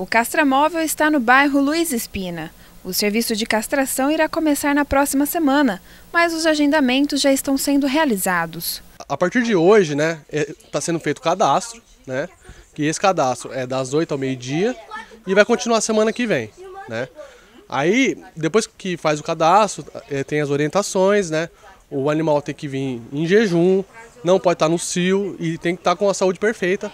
O castramóvel está no bairro Luiz Espina. O serviço de castração irá começar na próxima semana, mas os agendamentos já estão sendo realizados. A partir de hoje, né, está é, sendo feito o cadastro, né, que esse cadastro é das 8 ao meio-dia e vai continuar a semana que vem, né. Aí, depois que faz o cadastro, é, tem as orientações, né, o animal tem que vir em jejum, não pode estar no cio e tem que estar com a saúde perfeita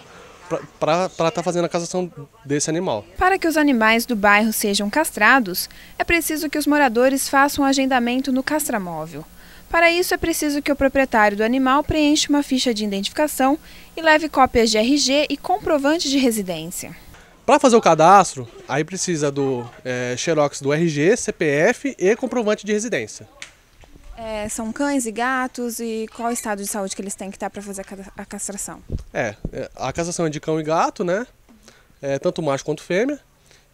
para estar tá fazendo a castração desse animal. Para que os animais do bairro sejam castrados, é preciso que os moradores façam um agendamento no castramóvel. Para isso, é preciso que o proprietário do animal preencha uma ficha de identificação e leve cópias de RG e comprovante de residência. Para fazer o cadastro, aí precisa do é, xerox do RG, CPF e comprovante de residência. É, são cães e gatos e qual o estado de saúde que eles têm que estar tá para fazer a castração? É, é, a castração é de cão e gato, né? É, tanto macho quanto fêmea.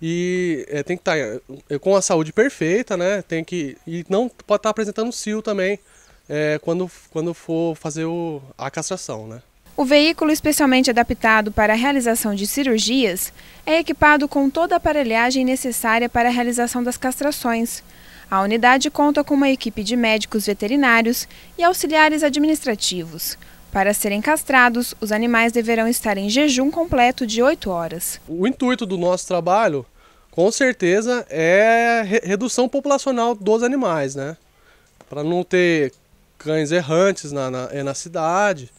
E é, tem que estar tá, é, com a saúde perfeita, né? Tem que e não pode estar tá apresentando cio também quando, quando for fazer o, a castração, né? O veículo especialmente adaptado para a realização de cirurgias é equipado com toda a aparelhagem necessária para a realização das castrações. A unidade conta com uma equipe de médicos veterinários e auxiliares administrativos. Para serem castrados, os animais deverão estar em jejum completo de 8 horas. O intuito do nosso trabalho, com certeza, é redução populacional dos animais, né? Para não ter cães errantes na, na, é, na cidade.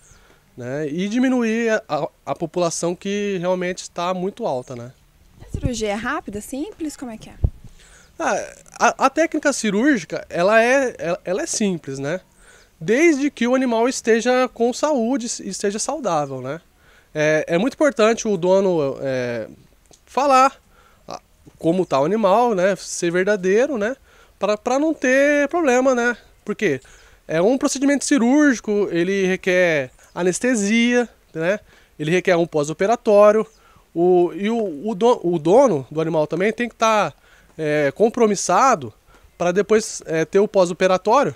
Né, e diminuir a, a, a, população que realmente está muito alta, né? A cirurgia é rápida, simples, como é que é? Ah, a, a, técnica cirúrgica, ela é, ela, ela é simples, né? Desde que o animal esteja com saúde, esteja saudável, né? É, é muito importante o dono é, falar ah, como está o animal, né? Ser verdadeiro, né? Para não ter problema, né? Porque é um procedimento cirúrgico, ele requer anestesia, né? Ele requer um pós-operatório. O, e o, o, o, dono do animal também tem que estar tá é, compromissado para depois é, ter o pós-operatório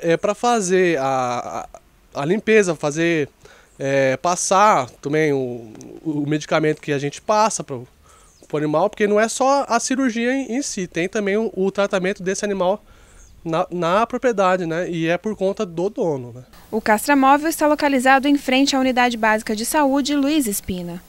é, para fazer a, a, a, limpeza, fazer é, passar também o, o medicamento que a gente passa para o animal, porque não é só a cirurgia em, em si, tem também o, o tratamento desse animal na, na, propriedade, né? E é por conta do dono. Né? O Castramóvel está localizado em frente à Unidade Básica de Saúde Luiz Espina.